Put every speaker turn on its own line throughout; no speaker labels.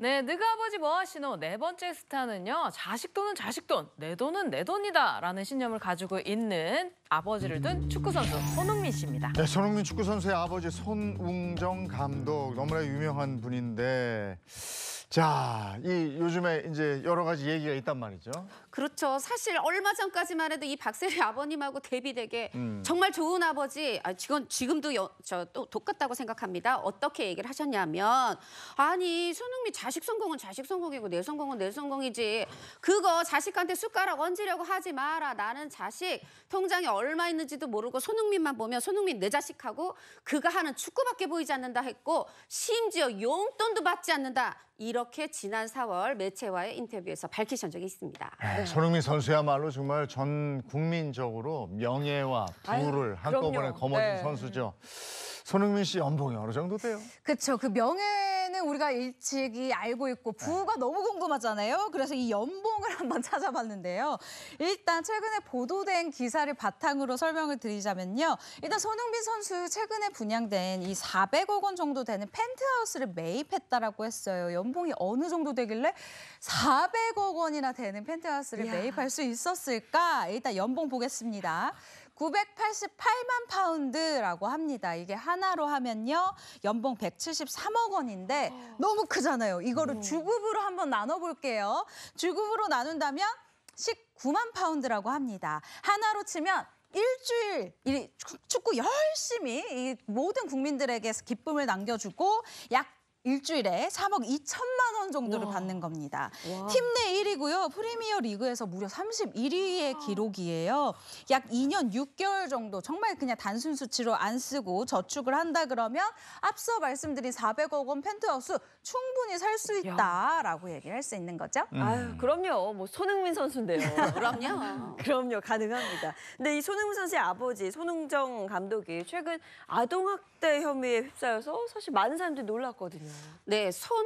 네, 네가 아버지 뭐하시노 네 번째 스타는요. 자식 돈은 자식 돈, 내 돈은 내 돈이다 라는 신념을 가지고 있는 아버지를 둔 축구선수 손흥민 씨입니다. 네, 손흥민
축구선수의 아버지 손웅정 감독, 너무나 유명한 분인데 자, 이 요즘에 이제 여러 가지 얘기가 있단 말이죠.
그렇죠. 사실 얼마 전까지만 해도 이 박세리 아버님하고 대비되게 음. 정말 좋은 아버지. 아, 지금 지금도 여, 저또 똑같다고 생각합니다. 어떻게 얘기를 하셨냐면 아니 손흥민 자식 성공은 자식 성공이고 내 성공은 내 성공이지. 그거 자식한테 숟가락 얹으려고 하지 마라. 나는 자식 통장에 얼마 있는지도 모르고 손흥민만 보면 손흥민 내 자식하고 그가 하는 축구밖에 보이지 않는다 했고 심지어 용돈도 받지 않는다. 이렇게 지난 4월 매체와의 인터뷰에서 밝히신 적이 있습니다.
아, 네. 손흥민 선수야말로 정말 전 국민적으로 명예와 부를 한꺼번에 거머쥔 네. 선수죠. 손흥민 씨 연봉이 어느 정도 돼요?
그렇죠. 그 명예는 우리가 일찍이 알고 있고 네. 부가 너무 궁금하잖아요. 그래서 이 연봉을 한번 찾아봤는데요. 일단 최근에 보도된 기사를 바탕으로 설명을 드리자면요. 일단 손흥민 선수 최근에 분양된 이 400억 원 정도 되는 펜트하우스를 매입했다라고 했어요. 연봉이 어느 정도 되길래 400억 원이나 되는 펜트하우스를 이야. 매입할 수 있었을까? 일단 연봉 보겠습니다. 988만 파운드라고 합니다. 이게 하나로 하면요. 연봉 173억 원인데 어. 너무 크잖아요. 이거를 네. 주급으로 한번 나눠볼게요. 주급으로 나눈다면 19만 파운드라고 합니다. 하나로 치면 일주일 축구 열심히 이 모든 국민들에게 기쁨을 남겨주고 약 일주일에 3억 2천만 원 정도를 와. 받는 겁니다. 팀 내 1위고요. 프리미어 리그에서 무려 31위의 와. 아. 기록이에요. 약 2년 6개월 정도 정말 그냥 단순 수치로 안 쓰고 저축을 한다 그러면 앞서 말씀드린 400억 원 펜트하우스 충분히 살 수 있다라고 얘기를 할 수 있는 거죠. 음. 아유, 그럼요. 뭐 손흥민 선수인데요. 그럼요.
그럼요. 가능합니다. 근데 이 손흥민 선수의 아버지 손흥정 감독이 최근 아동학대 혐의에 휩싸여서 사실 많은 사람들이 놀랐거든요. 네, 손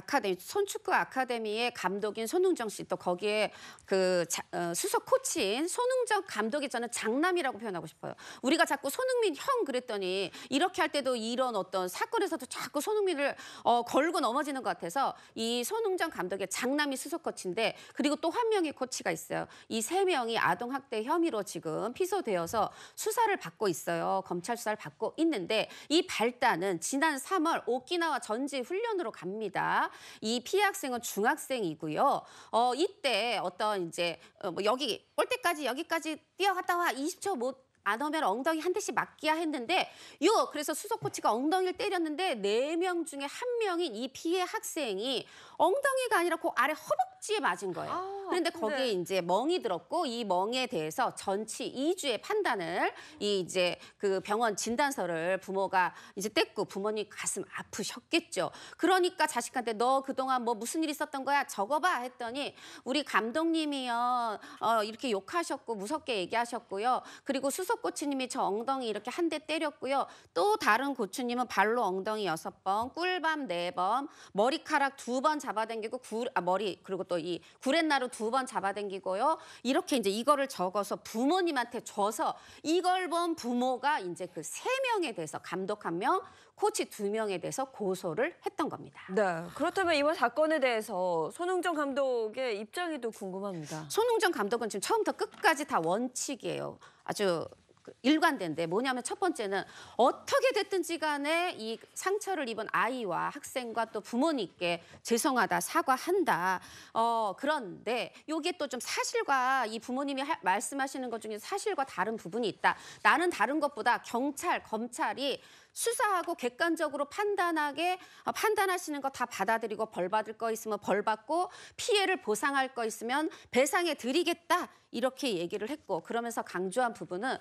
아카데미 손축구 아카데미의 감독인 손흥정 씨 또 거기에 그 자, 어, 수석 코치인 손흥정 감독이 저는 장남이라고 표현하고 싶어요. 우리가 자꾸 손흥민 형 그랬더니 이렇게 할 때도 이런 어떤 사건에서도 자꾸 손흥민을 어, 걸고 넘어지는 것 같아서 이 손흥정 감독의 장남이 수석 코치인데 그리고 또 한 명의 코치가 있어요. 이 세 명이 아동 학대 혐의로 지금 피소되어서 수사를 받고 있어요. 검찰 수사를 받고 있는데 이 발단은 지난 3월 오키나와 전지 훈련으로 갑니다. 이 피해 학생은 중학생이고요. 어, 이때 어떤 이제 어, 뭐 여기 올 때까지 여기까지 뛰어갔다 와 20초 못 안 오면 엉덩이 한 대씩 맞기야 했는데 요 그래서 수석 코치가 엉덩이를 때렸는데 네 명 중에 한 명인 이 피해 학생이 엉덩이가 아니라 그 아래 허벅 벽지에 맞은 거예요. 아, 그런데 거기에 이제 멍이 들었고 이 멍에 대해서 전치 2주의 판단을 이 이제 그 병원 진단서를 부모가 이제 뗐고 부모님 가슴 아프셨겠죠. 그러니까 자식한테 너 그동안 뭐 무슨 일 있었던 거야? 적어봐 했더니 우리 감독님이요. 어, 이렇게 욕하셨고 무섭게 얘기하셨고요. 그리고 수석 고추님이 저 엉덩이 이렇게 한 대 때렸고요. 또 다른 고추님은 발로 엉덩이 여섯 번, 꿀밤 네 번, 머리카락 두 번 잡아당기고 구, 아, 머리 그리고 또이 구렛나루 두 번 잡아당기고요. 이렇게 이제 이거를 적어서 부모님한테 줘서 이걸 본 부모가 이제 그 세 명에 대해서 감독 한 명, 코치 두 명에 대해서 고소를 했던 겁니다. 네. 그렇다면 이번 사건에 대해서 손흥정 감독의 입장이 또 궁금합니다. 손흥정 감독은 지금 처음부터 끝까지 다 원칙이에요. 아주 그 일관된데 뭐냐면 첫 번째는 어떻게 됐든지 간에 이 상처를 입은 아이와 학생과 또 부모님께 죄송하다 사과한다 어 그런데 요게 또 좀 사실과 이 부모님이 하, 말씀하시는 것 중에 사실과 다른 부분이 있다 나는 다른 것보다 경찰 검찰이 수사하고 객관적으로 판단하게 어, 판단하시는 거 다 받아들이고 벌 받을 거 있으면 벌 받고 피해를 보상할 거 있으면 배상해 드리겠다 이렇게 얘기를 했고 그러면서 강조한 부분은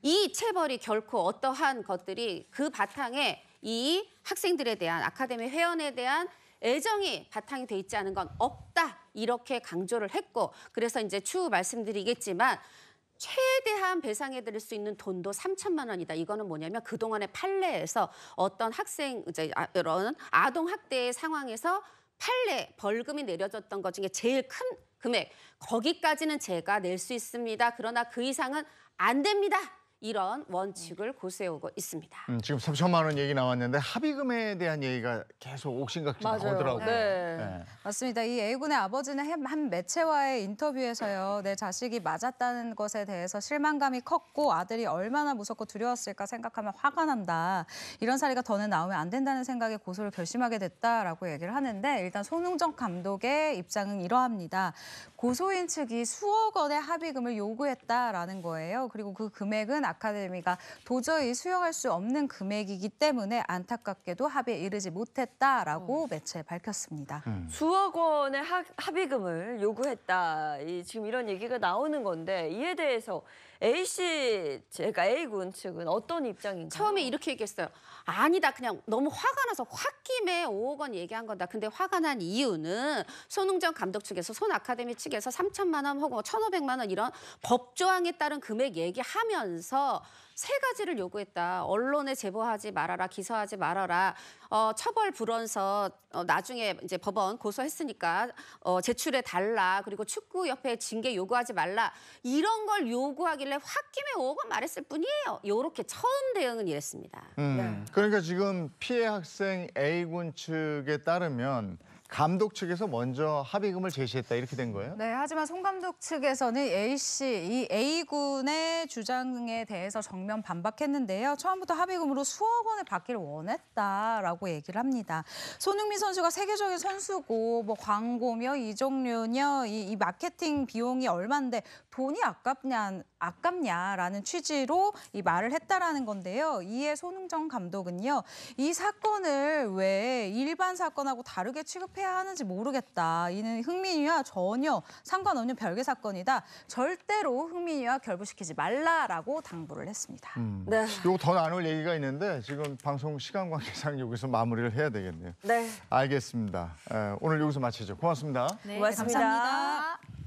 이 체벌이 결코 어떠한 것들이 그 바탕에 이 학생들에 대한 아카데미 회원에 대한 애정이 바탕이 돼 있지 않은 건 없다 이렇게 강조를 했고 그래서 이제 추후 말씀드리겠지만 최대한 배상해드릴 수 있는 돈도 3천만 원이다. 이거는 뭐냐면 그동안의 판례에서 어떤 학생, 이제 아, 이런 아동 학대의 상황에서 판례 벌금이 내려졌던 것 중에 제일 큰 금액 거기까지는 제가 낼 수 있습니다. 그러나 그 이상은 안 됩니다. 이런 음. 원칙을 고세우고 있습니다.
음, 지금 3천만 원 얘기 나왔는데 합의금에 대한 얘기가 계속 옥신각신 맞아요. 나오더라고요.
네. 네. 맞습니다. 이 A군의 아버지는 한 매체와의 인터뷰에서요. 내 자식이 맞았다는 것에 대해서 실망감이 컸고 아들이 얼마나 무섭고 두려웠을까 생각하면 화가 난다. 이런 사례가 더는 나오면 안 된다는 생각에 고소를 결심하게 됐다라고 얘기를 하는데 일단 손흥정 감독의 입장은 이러합니다. 고소인 측이 수억 원의 합의금을 요구했다라는 거예요. 그리고 그 금액은 아카데미가 도저히 수용할 수 없는 금액이기 때문에 안타깝게도 합의에 이르지 못했다라고 어. 음. 매체에 밝혔습니다. 음.
수억 원의 합, 합의금을 요구했다. 이, 지금 이런 얘기가 나오는 건데 이에 대해서 A 씨, 제가 A군 측은 어떤 입장인가요? 처음에 이렇게 얘기했어요. 아니다, 그냥 너무 화가 나서 홧김에 5억 원 얘기한 건다 근데 화가 난 이유는 손흥정 감독 측에서 손 아카데미 측에서 3천만 원 혹은 1,500만 원 이런 법조항에 따른 금액 얘기하면서 세 가지를 요구했다. 언론에 제보하지 말아라, 기소하지 말아라. 어, 처벌 불원서 어, 나중에 이제 법원 고소했으니까 어, 제출해 달라. 그리고 축구협회 징계 요구하지 말라. 이런 걸 요구하길래 달래 홧김에 5억원 말했을 뿐이에요. 이렇게 처음 대응은 이랬습니다.
음, 네. 그러니까 지금 피해 학생 A군 측에 따르면 감독 측에서 먼저 합의금을 제시했다 이렇게 된 거예요?
네, 하지만 송 감독 측에서는 A 씨, 이 A 군의 주장에 대해서 정면 반박했는데요. 처음부터 합의금으로 수억 원을 받기를 원했다라고 얘기를 합니다. 손흥민 선수가 세계적인 선수고 뭐 광고며 이종류며 이, 이 마케팅 비용이 얼만데 돈이 아깝냐, 아깝냐라는 취지로 이 말을 했다라는 건데요. 이에 손흥정 감독은요. 이 사건을 왜 일반 사건하고 다르게 취급해야 하는지 모르겠다. 이는 흥민이와 전혀 상관없는 별개 사건이다. 절대로 흥민이와 결부시키지 말라라고 당부를 했습니다.
음. 네. 요거 더 나눌 얘기가 있는데 지금 방송 시간 관계상 여기서 마무리를 해야 되겠네요. 네. 알겠습니다. 오늘 여기서 마치죠. 고맙습니다. 네,
고맙습니다. 감사합니다.